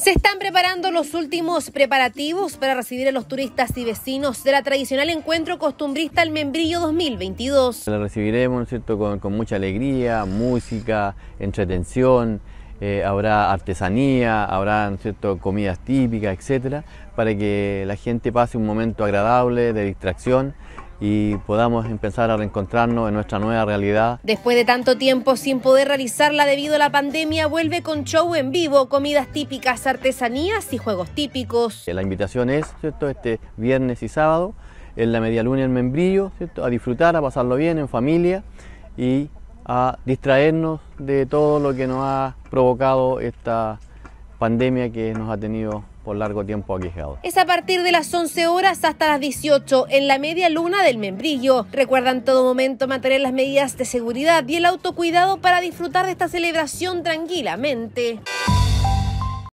Se están preparando los últimos preparativos para recibir a los turistas y vecinos de la tradicional encuentro costumbrista El Membrillo 2022. Lo recibiremos cierto? Con, mucha alegría, música, entretención, eh, habrá artesanía, habrá cierto? comidas típicas, etcétera, para que la gente pase un momento agradable de distracción y podamos empezar a reencontrarnos en nuestra nueva realidad. Después de tanto tiempo sin poder realizarla debido a la pandemia, vuelve con show en vivo, comidas típicas, artesanías y juegos típicos. Eh, la invitación es, ¿cierto?, este viernes y sábado, en la medialuna en Membrillo, ¿cierto? a disfrutar, a pasarlo bien en familia y a distraernos de todo lo que nos ha provocado esta pandemia que nos ha tenido por largo tiempo aquejado. Es a partir de las 11 horas hasta las 18 en la media luna del membrillo. Recuerda en todo momento mantener las medidas de seguridad y el autocuidado para disfrutar de esta celebración tranquilamente.